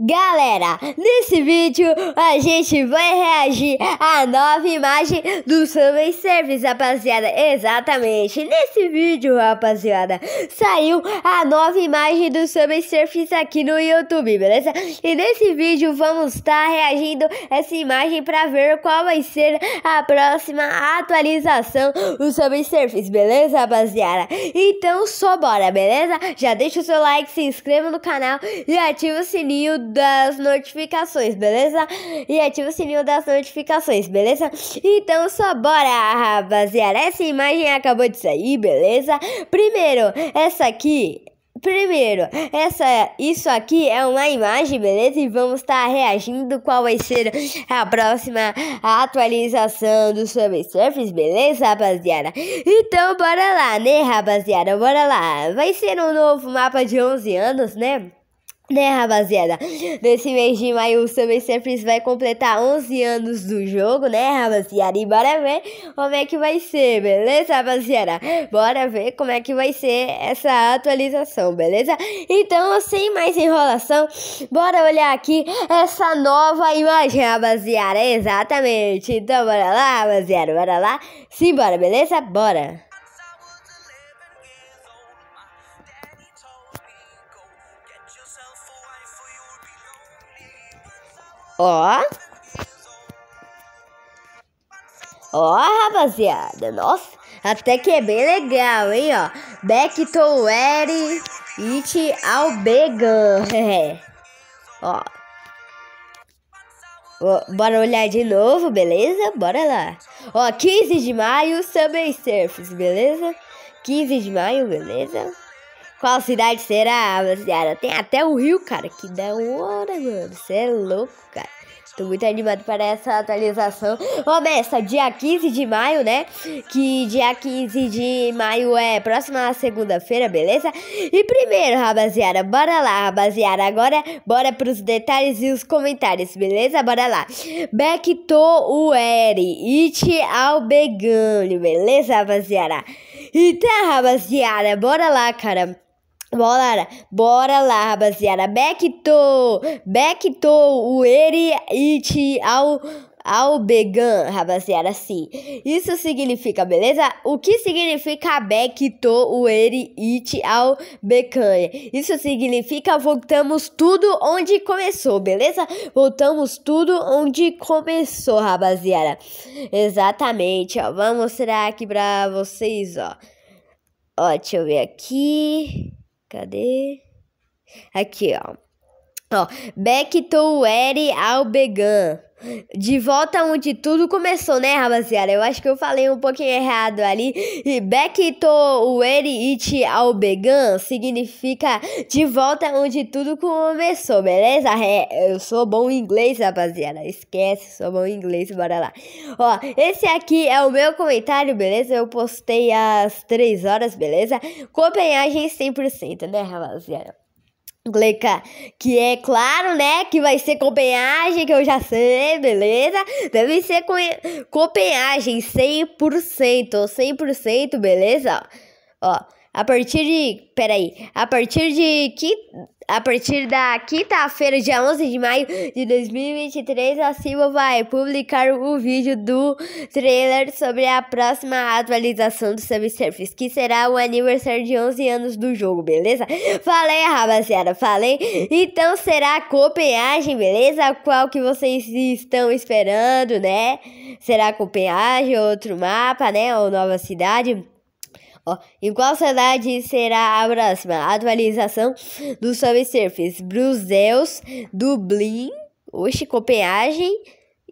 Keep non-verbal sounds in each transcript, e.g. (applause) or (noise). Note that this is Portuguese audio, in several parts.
Galera, nesse vídeo a gente vai reagir à nova imagem do Subway Service, rapaziada. Exatamente, nesse vídeo, rapaziada, saiu a nova imagem do Subway Service aqui no YouTube, beleza? E nesse vídeo vamos estar tá reagindo essa imagem para ver qual vai ser a próxima atualização do Subway Service, beleza, rapaziada? Então só bora, beleza? Já deixa o seu like, se inscreva no canal e ativa o sininho das notificações, beleza? E ativa é tipo o sininho das notificações, beleza? Então só bora, rapaziada. Essa imagem acabou de sair, beleza? Primeiro, essa aqui Primeiro, essa, isso aqui é uma imagem, beleza? E vamos estar tá reagindo qual vai ser a próxima atualização do Subsurface, beleza, rapaziada? Então, bora lá, né, rapaziada? Bora lá. Vai ser um novo mapa de 11 anos, né? Né, rapaziada? Nesse mês de maio, o Summer Surfers vai completar 11 anos do jogo, né, rapaziada? E bora ver como é que vai ser, beleza, rapaziada? Bora ver como é que vai ser essa atualização, beleza? Então, sem mais enrolação, bora olhar aqui essa nova imagem, rapaziada. Exatamente. Então, bora lá, rapaziada. Bora lá. Simbora, beleza? Bora. Ó. Ó, rapaziada. Nossa, até que é bem legal, hein, ó. Back to where it ao began. (laughs) É. ó. ó. Bora olhar de novo, beleza? Bora lá. Ó, 15 de maio, Summer Surfers, beleza? 15 de maio, beleza? Qual cidade será, rapaziada? Tem até o Rio, cara. Que da hora, mano. Você é louco, cara. Tô muito animado para essa atualização. Começa dia 15 de maio, né? Que dia 15 de maio é próxima segunda-feira, beleza? E primeiro, rapaziada, bora lá, rapaziada. Agora, bora pros detalhes e os comentários, beleza? Bora lá. Back to Ueri, it ao begane, beleza, rapaziada? Então, rapaziada, bora lá, cara. Bora, bora lá, rapaziada. back to o it ao ao Began, rapaziada, sim Isso significa, beleza? O que significa Becto o Eri It ao Becanha? Isso significa voltamos tudo onde começou, beleza? Voltamos tudo onde começou, rapaziada. Exatamente, ó. Vamos mostrar aqui pra vocês, ó. Ó, deixa eu ver aqui. Cadê? Aqui, ó. Ó, back to Eri Albegan. De volta onde tudo começou, né, rapaziada? Eu acho que eu falei um pouquinho errado ali. Back to where it all began significa de volta onde tudo começou, beleza? É, eu sou bom em inglês, rapaziada. Esquece, sou bom em inglês, bora lá. Ó, esse aqui é o meu comentário, beleza? Eu postei às 3 horas, beleza? Copenhagen 100%, né, rapaziada? Gleca, que é claro, né, que vai ser Copenhagen, que eu já sei, beleza? Deve ser com Copenhagen, 100%, 100%, beleza? Ó, a partir de. Peraí. A partir de. Que, a partir da quinta-feira, dia 11 de maio de 2023, a Silva vai publicar o um vídeo do trailer sobre a próxima atualização do subsurface, que será o aniversário de 11 anos do jogo, beleza? Falei, rapaziada, falei. Então será Copenhagen, beleza? Qual que vocês estão esperando, né? Será Copenhagen, outro mapa, né? Ou nova cidade? Ó, em qual cidade será a próxima atualização do subsurface? Bruxelas, Dublin, oxe, Copenhagen,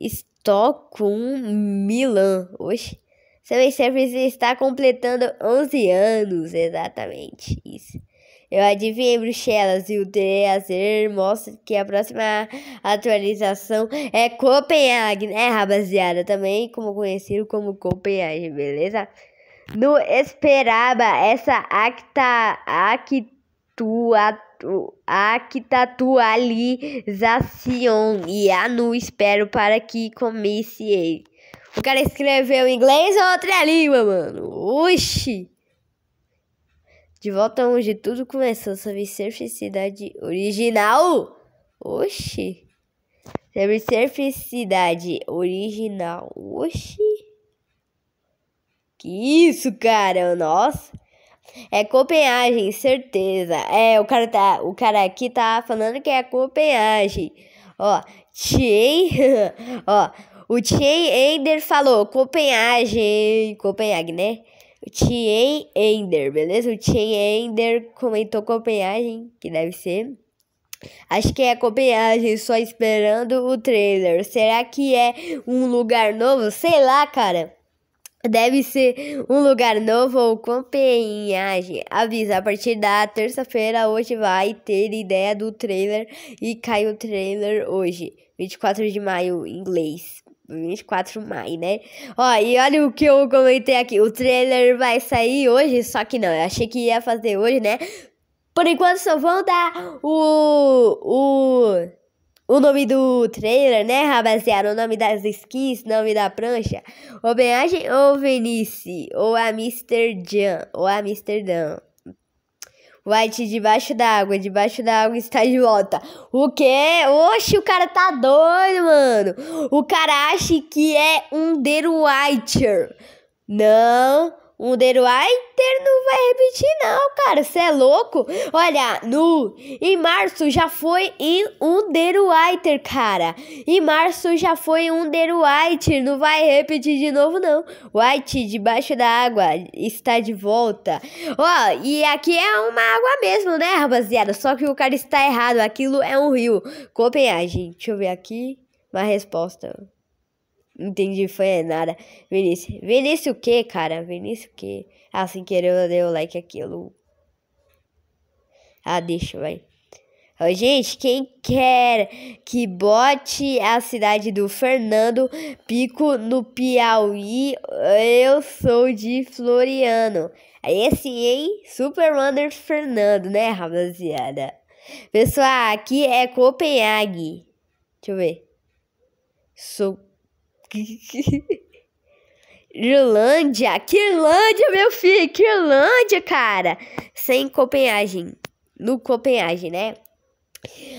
Estocolmo, Milão. Oxe, subsurface está completando 11 anos, exatamente isso. Eu adivinhei Bruxelas e o trazer mostra que a próxima atualização é Copenhague, né, rapaziada? Também como conhecido como Copenhague, beleza? Não esperava essa acta, actua, actualização e a ah, não espero para que comece. O cara escreveu em inglês ou outra língua, mano? Oxi! De volta onde tudo começou, sobre cidade original. Oxi! Sobre cidade original. Oxi! Que isso, cara? Nossa. É Copenhagen, certeza. É, o cara, tá, o cara aqui tá falando que é Copenhagen. Ó, Tien, (laughs) ó, o Tien Ender falou Copenhagen, Copenhague, né? O Tien Ender, beleza? O Tien Ender comentou Copenhagen, que deve ser. Acho que é Copenhagen, só esperando o trailer. Será que é um lugar novo? Sei lá, cara. Deve ser um lugar novo ou com penhagem. Avisa, a partir da terça-feira hoje vai ter ideia do trailer e cai o trailer hoje, 24 de maio, em inglês. 24 de maio, né? Ó, e olha o que eu comentei aqui. O trailer vai sair hoje, só que não, eu achei que ia fazer hoje, né? Por enquanto só vão dar o. o o nome do trailer, né, rapaziada? O nome das skins, nome da prancha. Homenagem ou Venice? Ou a Amsterdã? Ou a Amsterdã? White debaixo d'água, debaixo d'água está de volta. O quê? Oxe, o cara tá doido, mano. O cara acha que é um The Witcher. Não, o Underwriter não vai repetir, não, cara. Você é louco? Olha, no em março já foi em Underwriter, cara. Em março já foi Underwriter. Não vai repetir de novo, não. White debaixo da água está de volta. Ó, e aqui é uma água mesmo, né, rapaziada? Só que o cara está errado. Aquilo é um rio. Copenhagen. Deixa eu ver aqui uma resposta. Entendi, foi nada. Vinícius. Vinícius o que, cara? Vinícius o que? Ah, sem querer eu dei o like aquilo. Ah, deixa, vai. Oh, gente, quem quer que bote a cidade do Fernando Pico no Piauí, eu sou de Floriano. Aí assim, hein? Super Fernando, né, rapaziada? Pessoal, aqui é Copenhague. Deixa eu ver. Sou (laughs) Irlândia, que Irlândia, meu filho, que Irlândia, cara. Sem Copenhagen, no Copenhagen, né?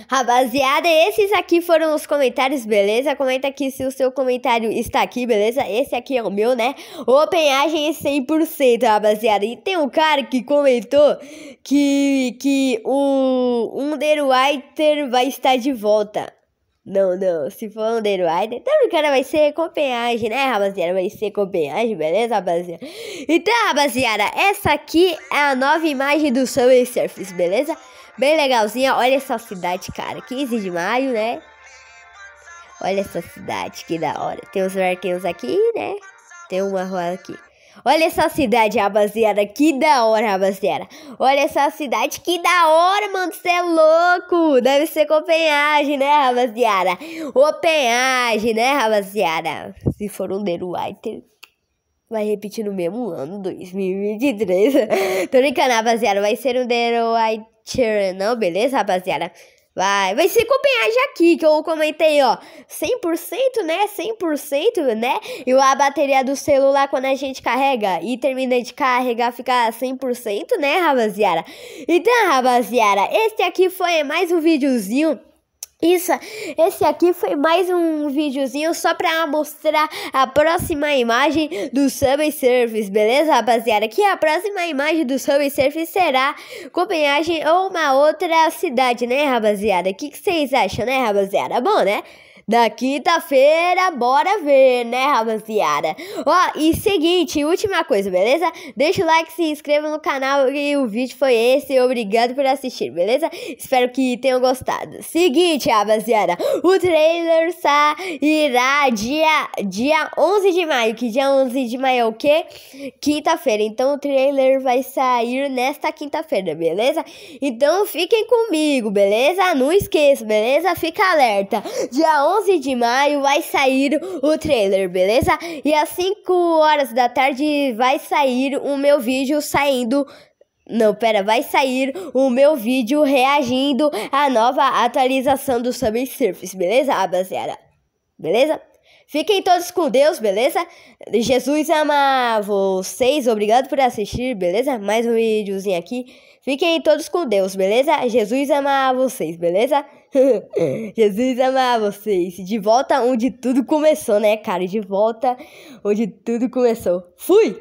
Rapaziada, esses aqui foram os comentários, beleza? Comenta aqui se o seu comentário está aqui, beleza? Esse aqui é o meu, né? Openhagen 100%, é rapaziada. E tem um cara que comentou que, que o Underwriter vai estar de volta. Não, não. Se for um então o cara vai ser Copenhague, né, rapaziada? Vai ser Copenhague, beleza, rapaziada? Então, rapaziada, essa aqui é a nova imagem do Summer Surface, beleza? Bem legalzinha. Olha essa cidade, cara. 15 de maio, né? Olha essa cidade, que da hora. Tem uns arquinhos aqui, né? Tem uma rua aqui. Olha essa cidade, rapaziada. Que da hora, rapaziada. Olha essa cidade. Que da hora, mano. Você é louco. Deve ser Copenhagen, né, rapaziada? Copenhagen, né, rapaziada? Se for um White, vai repetir no mesmo ano, 2023. (laughs) Tô brincando, rapaziada. Vai ser um White, não? Beleza, rapaziada? Vai, vai ser Copenhague aqui, que eu comentei, ó. 100%, né? 100%, né? E a bateria do celular, quando a gente carrega e termina de carregar, fica 100%, né, rapaziada? Então, rapaziada, este aqui foi mais um videozinho isso, esse aqui foi mais um videozinho só pra mostrar a próxima imagem do Subway Surfers, beleza, rapaziada? Que a próxima imagem do Subway Surfers será Copenhagen ou uma outra cidade, né, rapaziada? O que vocês acham, né, rapaziada? Bom, né? da quinta-feira, bora ver, né, rapaziada? Ó, e seguinte, última coisa, beleza? Deixa o like, se inscreva no canal e o vídeo foi esse. Obrigado por assistir, beleza? Espero que tenham gostado. Seguinte, rapaziada, o trailer sairá dia, dia 11 de maio, que dia 11 de maio é o quê? Quinta-feira. Então o trailer vai sair nesta quinta-feira, beleza? Então fiquem comigo, beleza? Não esqueça, beleza? Fica alerta. Dia 11 11 de maio vai sair o trailer, beleza? E às 5 horas da tarde vai sair o meu vídeo saindo. Não, pera, vai sair o meu vídeo reagindo à nova atualização do Subsurface, beleza, rapaziada? Beleza? Fiquem todos com Deus, beleza? Jesus ama vocês. Obrigado por assistir, beleza? Mais um videozinho aqui. Fiquem todos com Deus, beleza? Jesus ama vocês, beleza? (laughs) Jesus ama vocês. De volta onde tudo começou, né, cara? De volta onde tudo começou. Fui!